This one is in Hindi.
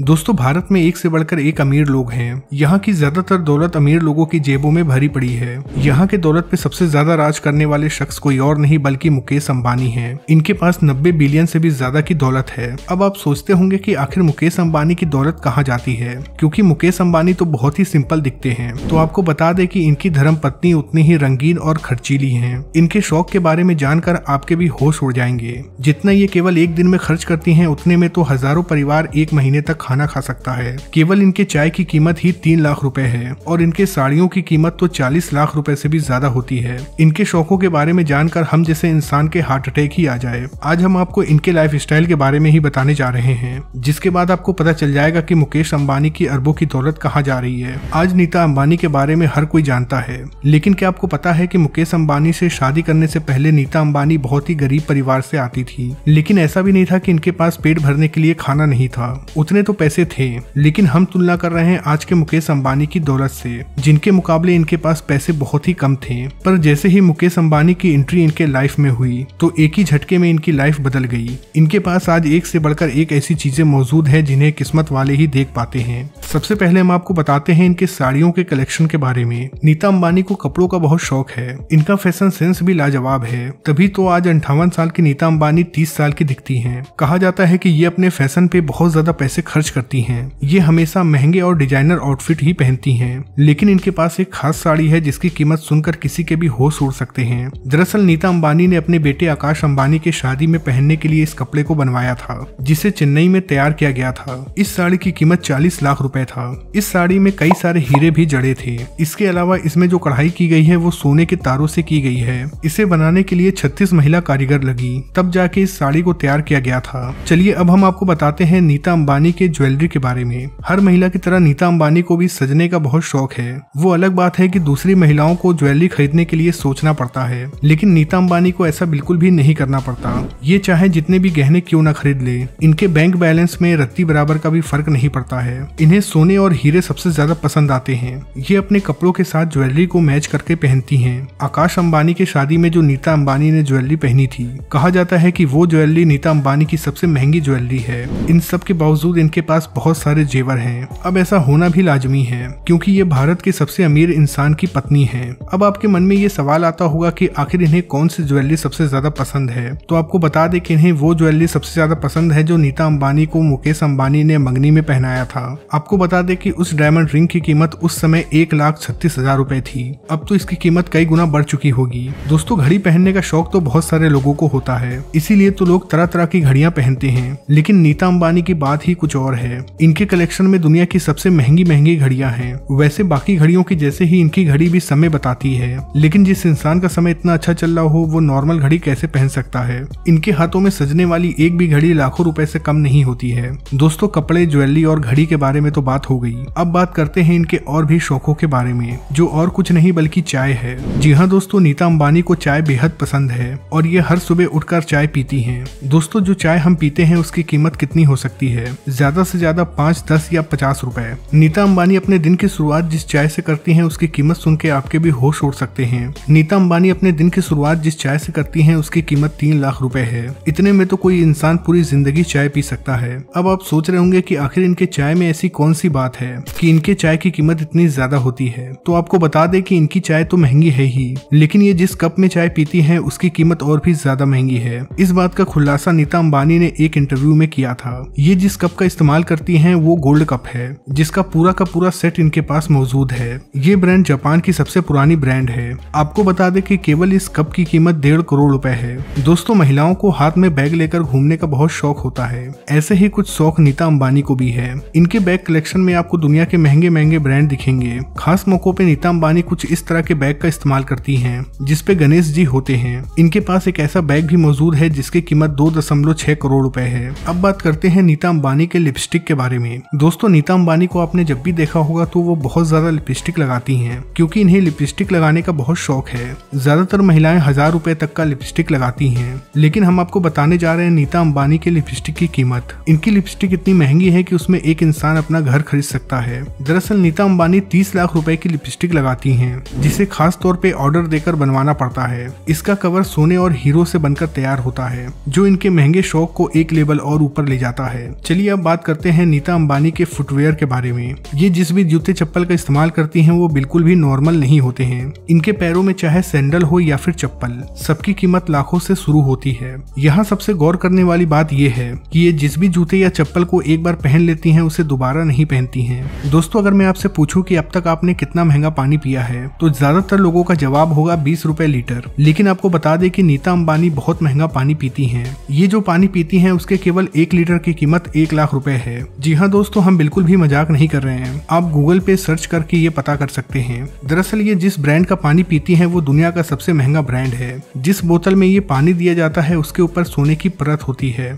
दोस्तों भारत में एक से बढ़कर एक अमीर लोग हैं यहाँ की ज्यादातर दौलत अमीर लोगों की जेबों में भरी पड़ी है यहाँ के दौलत पे सबसे ज्यादा राज करने वाले शख्स कोई और नहीं बल्कि मुकेश अंबानी हैं। इनके पास 90 बिलियन से भी ज्यादा की दौलत है अब आप सोचते होंगे कि आखिर मुकेश अम्बानी की दौलत कहाँ जाती है क्यूँकी मुकेश अम्बानी तो बहुत ही सिंपल दिखते हैं तो आपको बता दे की इनकी धर्म पत्नी उतनी ही रंगीन और खर्चीली है इनके शौक के बारे में जानकर आपके भी होश उड़ जाएंगे जितना ये केवल एक दिन में खर्च करती है उतने में तो हजारों परिवार एक महीने तक खाना खा सकता है केवल इनके चाय की कीमत ही तीन लाख रुपए है और इनके साड़ियों की कीमत तो चालीस लाख रुपए से भी ज्यादा होती है इनके शौकों के बारे में जानकर हम जैसे इंसान के हार्ट अटैक ही आ जाए आज हम आपको इनके लाइफ के बारे में ही बताने जा रहे हैं जिसके बाद आपको पता चल जाएगा की मुकेश अम्बानी की अरबों की दौलत कहाँ जा रही है आज नीता अम्बानी के बारे में हर कोई जानता है लेकिन क्या आपको पता है की मुकेश अम्बानी से शादी करने से पहले नीता अम्बानी बहुत ही गरीब परिवार से आती थी लेकिन ऐसा भी नहीं था कि इनके पास पेट भरने के लिए खाना नहीं था उतने तो तो पैसे थे लेकिन हम तुलना कर रहे हैं आज के मुकेश अंबानी की दौलत से जिनके मुकाबले इनके पास पैसे बहुत ही कम थे पर जैसे ही मुकेश अंबानी की एंट्री इनके लाइफ में हुई तो एक ही झटके में इनकी लाइफ बदल गई इनके पास आज एक से बढ़कर एक ऐसी चीजें मौजूद है जिन्हें किस्मत वाले ही देख पाते हैं सबसे पहले हम आपको बताते हैं इनके साड़ियों के कलेक्शन के बारे में नीता अंबानी को कपड़ों का बहुत शौक है इनका फैशन सेंस भी लाजवाब है तभी तो आज अंठावन साल की नीता अंबानी तीस साल की दिखती है कहा जाता है की ये अपने फैशन पे बहुत ज्यादा पैसे खर्च खर्च करती हैं ये हमेशा महंगे और डिजाइनर आउटफिट ही पहनती हैं लेकिन इनके पास एक खास साड़ी है जिसकी कीमत सुनकर किसी के भी होश उड़ सकते हैं दरअसल नीता अंबानी ने अपने बेटे आकाश अंबानी के शादी में पहनने के लिए इस कपड़े को बनवाया था जिसे चेन्नई में तैयार किया गया था इस साड़ी की कीमत चालीस लाख रूपए था इस साड़ी में कई सारे हीरे भी जड़े थे इसके अलावा इसमें जो कढ़ाई की गई है वो सोने के तारों से की गई है इसे बनाने के लिए छत्तीस महिला कारीगर लगी तब जाके इस साड़ी को तैयार किया गया था चलिए अब हम आपको बताते हैं नीता अम्बानी के ज्वेलरी के बारे में हर महिला की तरह नीता अंबानी को भी सजने का बहुत शौक है वो अलग बात है कि दूसरी महिलाओं को ज्वेलरी खरीदने के लिए सोचना पड़ता है लेकिन नीता अंबानी को ऐसा बिल्कुल भी नहीं करना पड़ता ये चाहे जितने भी गहने क्यों ना खरीद ले इनके बैंक बैलेंस में रत्ती बराबर का भी फर्क नहीं पड़ता है इन्हें सोने और हीरे सबसे ज्यादा पसंद आते हैं ये अपने कपड़ों के साथ ज्वेलरी को मैच करके पहनती हैं आकाश अंबानी के शादी में जो नीता अंबानी ने ज्वेलरी पहनी थी कहा जाता है कि वो ज्वेलरी नीता अंबानी की सबसे महंगी ज्वेलरी है इन सब के बावजूद इनके पास बहुत सारे जेवर हैं अब ऐसा होना भी लाजमी है क्योंकि ये भारत के सबसे अमीर इंसान की पत्नी है अब आपके मन में ये सवाल आता होगा कि आखिर इन्हें कौन सी ज्वेलरी सबसे ज्यादा पसंद है तो आपको बता दें कि इन्हें वो ज्वेलरी सबसे ज्यादा पसंद है जो नीता अंबानी को मुकेश अंबानी ने मंगनी में पहनाया था आपको बता दें कि उस डायमंड रिंग की कीमत उस समय एक लाख छत्तीस हजार रूपए थी अब तो इसकी कीमत कई गुना बढ़ चुकी होगी दोस्तों घड़ी पहनने का शौक तो बहुत सारे लोगों को होता है इसीलिए तो लोग तरह तरह की घड़ियां पहनते हैं लेकिन नीता अंबानी की बात ही कुछ और और है इनके कलेक्शन में दुनिया की सबसे महंगी महंगी घड़ियां हैं वैसे बाकी घड़ियों की जैसे ही इनकी घड़ी भी समय बताती है लेकिन जिस इंसान का समय इतना अच्छा चल रहा हो वो नॉर्मल घड़ी कैसे पहन सकता है इनके हाथों में सजने वाली एक भी घड़ी लाखों रुपए से कम नहीं होती है दोस्तों कपड़े ज्वेलरी और घड़ी के बारे में तो बात हो गई अब बात करते हैं इनके और भी शौकों के बारे में जो और कुछ नहीं बल्कि चाय है जी हाँ दोस्तों नीता अम्बानी को चाय बेहद पसंद है और ये हर सुबह उठकर चाय पीती है दोस्तों जो चाय हम पीते हैं उसकी कीमत कितनी हो सकती है ज्यादा ज्यादा से ज्यादा पाँच दस या पचास रुपए नीता अंबानी अपने दिन की शुरुआत जिस चाय से करती हैं उसकी कीमत सुन के आपके भी होश उड़ सकते हैं नीता अंबानी अपने दिन की शुरुआत जिस चाय से करती हैं उसकी कीमत तीन लाख रुपए है इतने में तो कोई इंसान पूरी जिंदगी चाय पी सकता है अब आप सोच रहे होंगे की आखिर इनके चाय में ऐसी कौन सी बात है की इनके चाय की कीमत इतनी ज्यादा होती है तो आपको बता दे की इनकी चाय तो महंगी है ही लेकिन ये जिस कप में चाय पीती है उसकी कीमत और भी ज्यादा महंगी है इस बात का खुलासा नीता अम्बानी ने एक इंटरव्यू में किया था ये जिस कप का इस्तेमाल इस्तेमाल करती हैं वो गोल्ड कप है जिसका पूरा का पूरा सेट इनके पास मौजूद है ये ब्रांड जापान की सबसे पुरानी ब्रांड है आपको बता दें कि केवल इस कप की कीमत डेढ़ करोड़ रुपए है दोस्तों महिलाओं को हाथ में बैग लेकर घूमने का बहुत शौक होता है ऐसे ही कुछ शौक नीता अम्बानी को भी है इनके बैग कलेक्शन में आपको दुनिया के महंगे महंगे ब्रांड दिखेंगे खास मौकों पर नीता अम्बानी कुछ इस तरह के बैग का इस्तेमाल करती है जिसपे गणेश जी होते हैं इनके पास एक ऐसा बैग भी मौजूद है जिसकी कीमत दो दशमलव छह करोड़ रूपए है अब बात करते हैं नीता अम्बानी के लिपस्टिक के बारे में दोस्तों नीता अंबानी को आपने जब भी देखा होगा तो वो बहुत ज्यादा लिपस्टिक लगाती हैं क्योंकि इन्हें लिपस्टिक लगाने का बहुत शौक है ज्यादातर महिलाएं हजार रूपए तक का लिपस्टिक लगाती है लेकिन हम आपको बताने जा रहे हैं नीता अम्बानी के लिपस्टिक की कीमत इनकी लिपस्टिक इतनी महंगी है की उसमें एक इंसान अपना घर खरीद सकता है दरअसल नीता अम्बानी तीस लाख रूपए की लिपस्टिक लगाती है जिसे खास तौर पे ऑर्डर देकर बनवाना पड़ता है इसका कवर सोने और हीरो से बनकर तैयार होता है जो इनके महंगे शौक को एक लेवल और ऊपर ले जाता है चलिए अब बात बात करते हैं नीता अंबानी के फुटवेयर के बारे में ये जिस भी जूते चप्पल का इस्तेमाल करती हैं वो बिल्कुल भी नॉर्मल नहीं होते हैं इनके पैरों में चाहे सैंडल हो या फिर चप्पल सबकी कीमत लाखों से शुरू होती है यहाँ सबसे गौर करने वाली बात यह है कि ये जिस भी जूते या चप्पल को एक बार पहन लेती हैं उसे दोबारा नहीं पहनती हैं दोस्तों अगर मैं आपसे पूछूं कि अब तक आपने कितना महंगा पानी पिया है तो ज्यादातर लोगों का जवाब होगा बीस रूपए लीटर लेकिन आपको बता दें कि नीता अंबानी बहुत महंगा पानी पीती हैं ये जो पानी पीती हैं उसके केवल एक लीटर की कीमत एक लाख रुपए रुपए है जी हाँ दोस्तों हम बिल्कुल भी मजाक नहीं कर रहे हैं आप गूगल पे सर्च करके ये पता कर सकते हैं दरअसल ये जिस ब्रांड का पानी पीती है वो दुनिया का सबसे महंगा ब्रांड है जिस बोतल में ये पानी दिया जाता है उसके ऊपर सोने की परत होती है